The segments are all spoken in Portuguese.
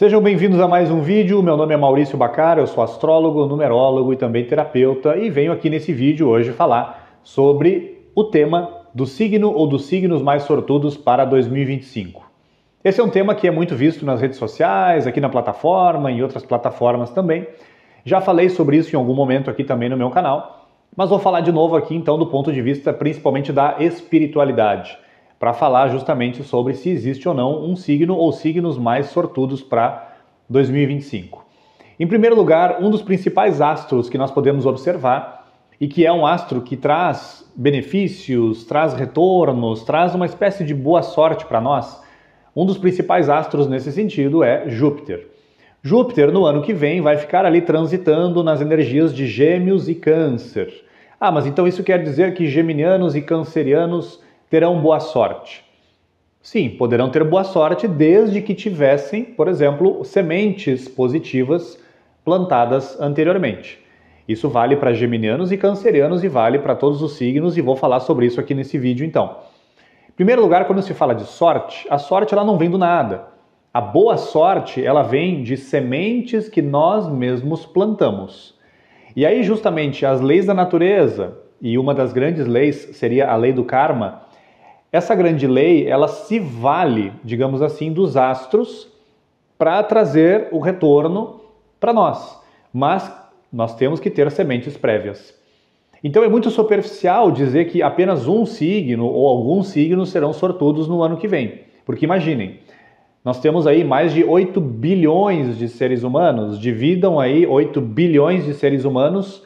Sejam bem-vindos a mais um vídeo. Meu nome é Maurício Bacar, eu sou astrólogo, numerólogo e também terapeuta e venho aqui nesse vídeo hoje falar sobre o tema do signo ou dos signos mais sortudos para 2025. Esse é um tema que é muito visto nas redes sociais, aqui na plataforma, em outras plataformas também. Já falei sobre isso em algum momento aqui também no meu canal, mas vou falar de novo aqui então do ponto de vista principalmente da espiritualidade para falar justamente sobre se existe ou não um signo ou signos mais sortudos para 2025. Em primeiro lugar, um dos principais astros que nós podemos observar e que é um astro que traz benefícios, traz retornos, traz uma espécie de boa sorte para nós. Um dos principais astros nesse sentido é Júpiter. Júpiter, no ano que vem, vai ficar ali transitando nas energias de Gêmeos e Câncer. Ah, mas então isso quer dizer que geminianos e cancerianos terão boa sorte? Sim, poderão ter boa sorte desde que tivessem, por exemplo, sementes positivas plantadas anteriormente. Isso vale para geminianos e cancerianos e vale para todos os signos e vou falar sobre isso aqui nesse vídeo então. Em primeiro lugar, quando se fala de sorte, a sorte ela não vem do nada. A boa sorte, ela vem de sementes que nós mesmos plantamos. E aí justamente as leis da natureza, e uma das grandes leis seria a lei do karma, essa grande lei, ela se vale, digamos assim, dos astros para trazer o retorno para nós. Mas nós temos que ter sementes prévias. Então é muito superficial dizer que apenas um signo ou alguns signos serão sortudos no ano que vem. Porque imaginem, nós temos aí mais de 8 bilhões de seres humanos, dividam aí 8 bilhões de seres humanos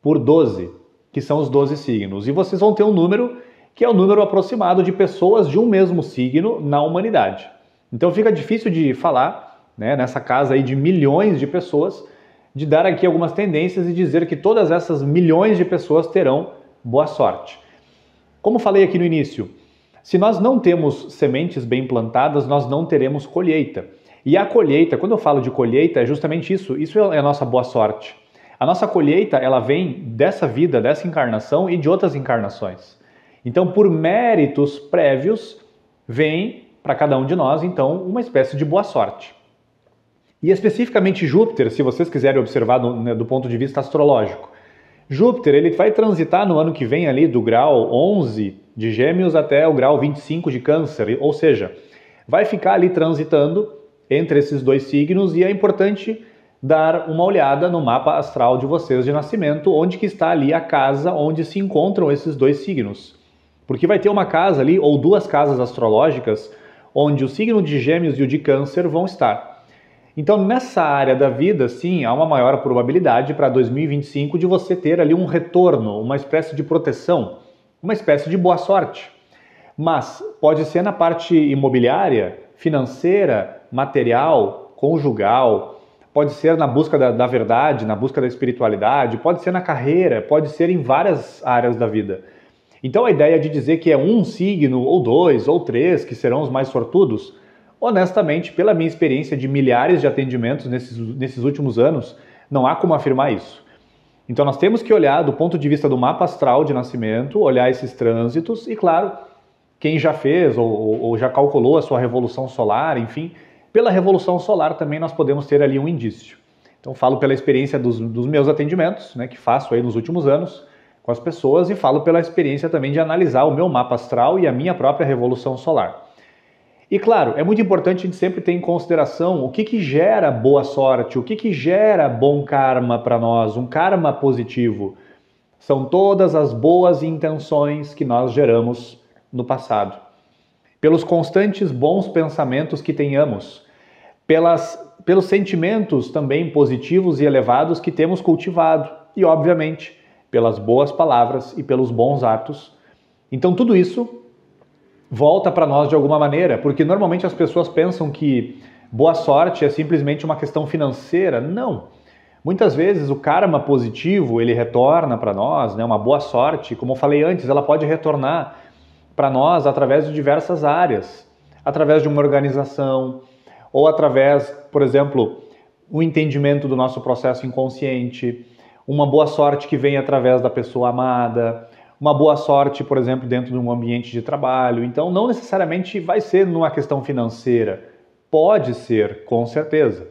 por 12, que são os 12 signos. E vocês vão ter um número que é o número aproximado de pessoas de um mesmo signo na humanidade. Então fica difícil de falar, né, nessa casa aí de milhões de pessoas, de dar aqui algumas tendências e dizer que todas essas milhões de pessoas terão boa sorte. Como falei aqui no início, se nós não temos sementes bem plantadas, nós não teremos colheita. E a colheita, quando eu falo de colheita, é justamente isso, isso é a nossa boa sorte. A nossa colheita, ela vem dessa vida, dessa encarnação e de outras encarnações. Então, por méritos prévios, vem para cada um de nós, então, uma espécie de boa sorte. E especificamente Júpiter, se vocês quiserem observar do, né, do ponto de vista astrológico. Júpiter, ele vai transitar no ano que vem ali do grau 11 de Gêmeos até o grau 25 de Câncer, ou seja, vai ficar ali transitando entre esses dois signos e é importante dar uma olhada no mapa astral de vocês de nascimento, onde que está ali a casa onde se encontram esses dois signos. Porque vai ter uma casa ali, ou duas casas astrológicas, onde o signo de Gêmeos e o de Câncer vão estar. Então, nessa área da vida, sim, há uma maior probabilidade para 2025 de você ter ali um retorno, uma espécie de proteção, uma espécie de boa sorte. Mas pode ser na parte imobiliária, financeira, material, conjugal, pode ser na busca da, da verdade, na busca da espiritualidade, pode ser na carreira, pode ser em várias áreas da vida. Então a ideia de dizer que é um signo, ou dois, ou três que serão os mais sortudos, honestamente, pela minha experiência de milhares de atendimentos nesses, nesses últimos anos, não há como afirmar isso. Então nós temos que olhar do ponto de vista do mapa astral de nascimento, olhar esses trânsitos e, claro, quem já fez ou, ou já calculou a sua revolução solar, enfim, pela revolução solar também nós podemos ter ali um indício. Então falo pela experiência dos, dos meus atendimentos, né, que faço aí nos últimos anos, com as pessoas e falo pela experiência também de analisar o meu mapa astral e a minha própria revolução solar. E claro, é muito importante a gente sempre ter em consideração o que, que gera boa sorte, o que, que gera bom karma para nós, um karma positivo. São todas as boas intenções que nós geramos no passado, pelos constantes bons pensamentos que tenhamos, pelas, pelos sentimentos também positivos e elevados que temos cultivado e, obviamente, pelas boas palavras e pelos bons atos. Então tudo isso volta para nós de alguma maneira, porque normalmente as pessoas pensam que boa sorte é simplesmente uma questão financeira. Não. Muitas vezes o karma positivo ele retorna para nós, né? Uma boa sorte, como eu falei antes, ela pode retornar para nós através de diversas áreas, através de uma organização ou através, por exemplo, o entendimento do nosso processo inconsciente, uma boa sorte que vem através da pessoa amada, uma boa sorte, por exemplo, dentro de um ambiente de trabalho. Então, não necessariamente vai ser numa questão financeira. Pode ser, com certeza.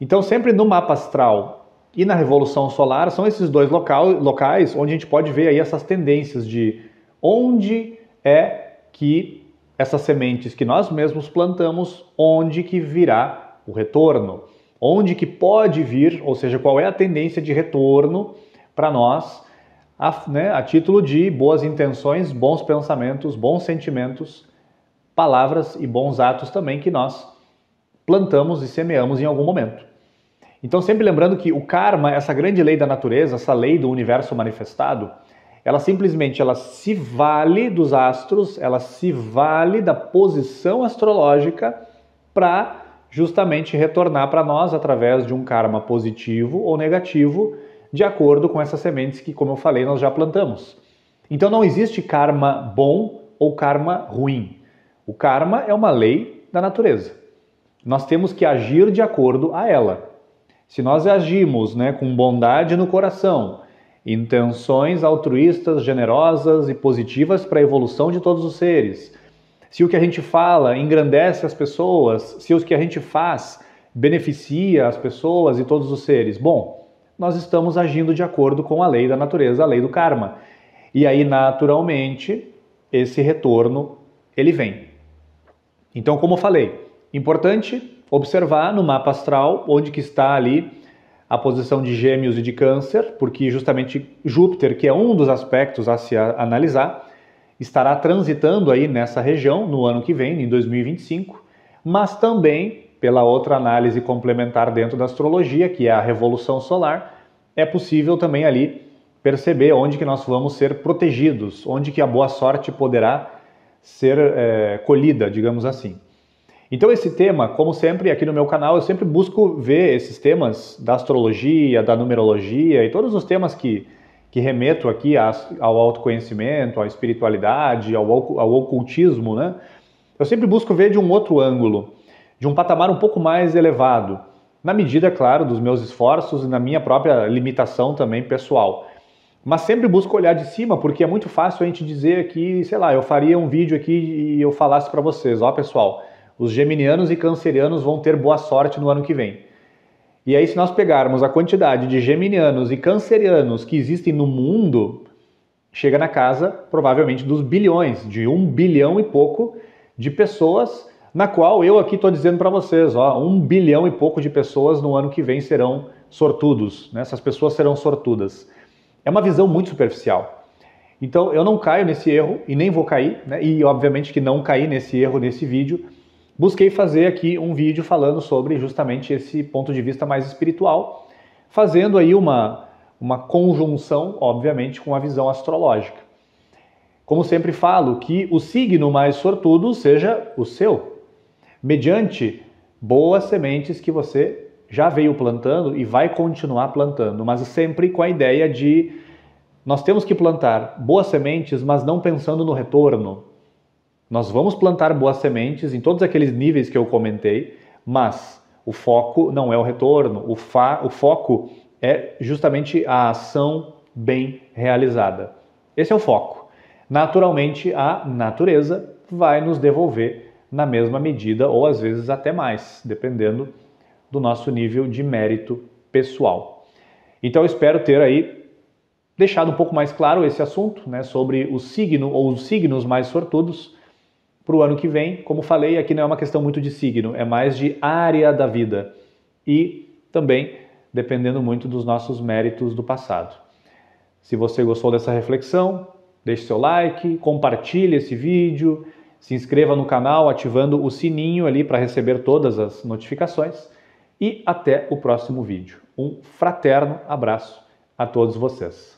Então, sempre no mapa astral e na revolução solar são esses dois local, locais onde a gente pode ver aí essas tendências de onde é que essas sementes que nós mesmos plantamos, onde que virá o retorno onde que pode vir, ou seja, qual é a tendência de retorno para nós, a, né, a título de boas intenções, bons pensamentos, bons sentimentos, palavras e bons atos também que nós plantamos e semeamos em algum momento. Então, sempre lembrando que o karma, essa grande lei da natureza, essa lei do universo manifestado, ela simplesmente ela se vale dos astros, ela se vale da posição astrológica para justamente retornar para nós através de um karma positivo ou negativo, de acordo com essas sementes que, como eu falei, nós já plantamos. Então não existe karma bom ou karma ruim. O karma é uma lei da natureza. Nós temos que agir de acordo a ela. Se nós agimos né, com bondade no coração, intenções altruístas, generosas e positivas para a evolução de todos os seres, se o que a gente fala engrandece as pessoas, se o que a gente faz beneficia as pessoas e todos os seres. Bom, nós estamos agindo de acordo com a lei da natureza, a lei do karma. E aí, naturalmente, esse retorno ele vem. Então, como eu falei, importante observar no mapa astral onde que está ali a posição de Gêmeos e de Câncer, porque justamente Júpiter, que é um dos aspectos a se analisar, estará transitando aí nessa região no ano que vem, em 2025, mas também pela outra análise complementar dentro da astrologia, que é a revolução solar, é possível também ali perceber onde que nós vamos ser protegidos, onde que a boa sorte poderá ser é, colhida, digamos assim. Então esse tema, como sempre aqui no meu canal, eu sempre busco ver esses temas da astrologia, da numerologia e todos os temas que que remeto aqui ao autoconhecimento, à espiritualidade, ao, ocultismo, né? Eu sempre busco ver de um outro ângulo, de um patamar um pouco mais elevado, na medida, claro, dos meus esforços e na minha própria limitação também pessoal. Mas sempre busco olhar de cima, porque é muito fácil a gente dizer que, sei lá, eu faria um vídeo aqui e eu falasse para vocês, ó pessoal, os geminianos e cancerianos vão ter boa sorte no ano que vem. E aí, se nós pegarmos a quantidade de geminianos e cancerianos que existem no mundo, chega na casa provavelmente dos bilhões, de um bilhão e pouco de pessoas, na qual eu aqui estou dizendo para vocês, ó, um bilhão e pouco de pessoas no ano que vem serão sortudos, né? essas pessoas serão sortudas. É uma visão muito superficial. Então eu não caio nesse erro e nem vou cair, né? e obviamente que não caí nesse erro nesse vídeo, busquei fazer aqui um vídeo falando sobre justamente esse ponto de vista mais espiritual, fazendo aí uma, uma conjunção, obviamente, com a visão astrológica. Como sempre falo, que o signo mais sortudo seja o seu, mediante boas sementes que você já veio plantando e vai continuar plantando, mas sempre com a ideia de nós temos que plantar boas sementes, mas não pensando no retorno, nós vamos plantar boas sementes em todos aqueles níveis que eu comentei, mas o foco não é o retorno, o, o foco é justamente a ação bem realizada. Esse é o foco. Naturalmente, a natureza vai nos devolver na mesma medida ou às vezes até mais, dependendo do nosso nível de mérito pessoal. Então, eu espero ter aí deixado um pouco mais claro esse assunto, né, sobre o signo ou os signos mais sortudos para o ano que vem. Como falei, aqui não é uma questão muito de signo, é mais de área da vida e também dependendo muito dos nossos méritos do passado. Se você gostou dessa reflexão, deixe seu like, compartilhe esse vídeo, se inscreva no canal ativando o sininho ali para receber todas as notificações e até o próximo vídeo. Um fraterno abraço a todos vocês.